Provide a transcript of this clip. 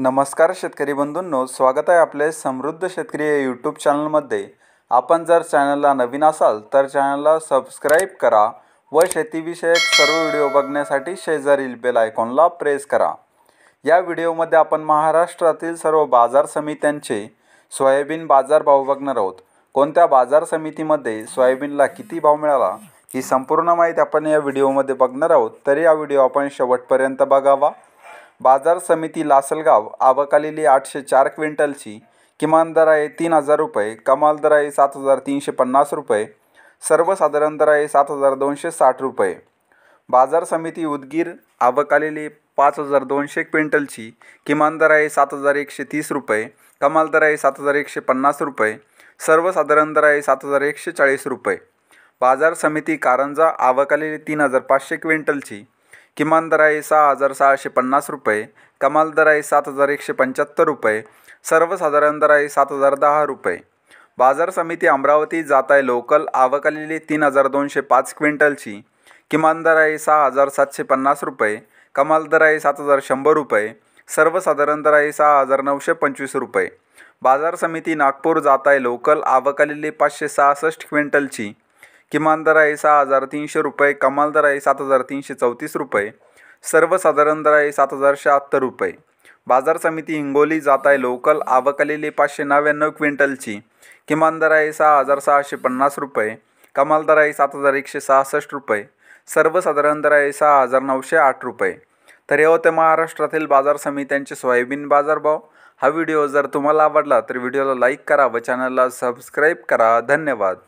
नमस्कार शेतकरी बंधूंनो स्वागत आहे आपले समृद्ध शेतकरी या यूट्यूब चॅनलमध्ये आपण जर चॅनलला नवीन असाल तर चॅनलला सबस्क्राईब करा व शेतीविषयक सर्व व्हिडिओ बघण्यासाठी शेजारील बेल आयकॉनला प्रेस करा या व्हिडिओमध्ये आपण महाराष्ट्रातील सर्व बाजार समित्यांचे सोयाबीन बाजार भाव बघणार आहोत कोणत्या बाजार समितीमध्ये सोयाबीनला किती भाव मिळाला ही संपूर्ण माहिती आपण या व्हिडिओमध्ये बघणार आहोत तरी या व्हिडिओ आपण शेवटपर्यंत बघावा बाजार समिती लासलगाव आवकालेली आठशे चार क्विंटलची किमान दर आहे तीन हजार रुपये कमाल दर आहे सात हजार तीनशे पन्नास रुपये सर्वसाधारण दर आहे सात हजार दोनशे साठ रुपये बाजार समिती उदगीर आवकालेली पाच हजार दोनशे क्विंटलची किमान दर आहे सात हजार एकशे तीस रुपये कमाल दर आहे सात हजार एकशे पन्नास रुपये सर्वसाधारण दर आहे सात हजार एकशे चाळीस रुपये बाजार समिती कारंजा आवकालेली तीन हजार पाचशे क्विंटलची किमान दर आहे सहा हजार सहाशे पन्नास रुपये कमाल दर आहे सात हजार एकशे पंच्याहत्तर रुपये सर्वसाधारण दर आहे सात हजार दहा रुपये बाजार समिती अमरावती जात आहे लोकल आवक तीन हजार दोनशे पाच क्विंटलची किमान दर आहे सहा हजार सातशे पन्नास रुपये कमाल दर आहे सात हजार शंभर रुपये सर्वसाधारण दर आहे सहा हजार नऊशे पंचवीस रुपये बाजार समिती नागपूर जात आहे लोकल आवक पाचशे सहासष्ट क्विंटलची किमान आहे सहा हजार तीनशे रुपये कमाल आहे सात हजार तीनशे चौतीस रुपये सर्वसाधारण आहे सात हजार शहात्तर रुपये बाजार समिती हिंगोली जात आहे लोकल आवक पाचशे नव्याण्णव क्विंटलची किमान आहे सहा हजार सहाशे पन्नास रुपये कमाल आहे सात हजार एकशे सहासष्ट रुपये सर्वसाधारण आहे सहा हजार नऊशे आठ रुपये तर हे होते महाराष्ट्रातील बाजार समित्यांचे सोयाबीन बाजारभाव हा व्हिडिओ जर तुम्हाला आवडला तर व्हिडिओला लाईक करा व चॅनलला सबस्क्राईब करा धन्यवाद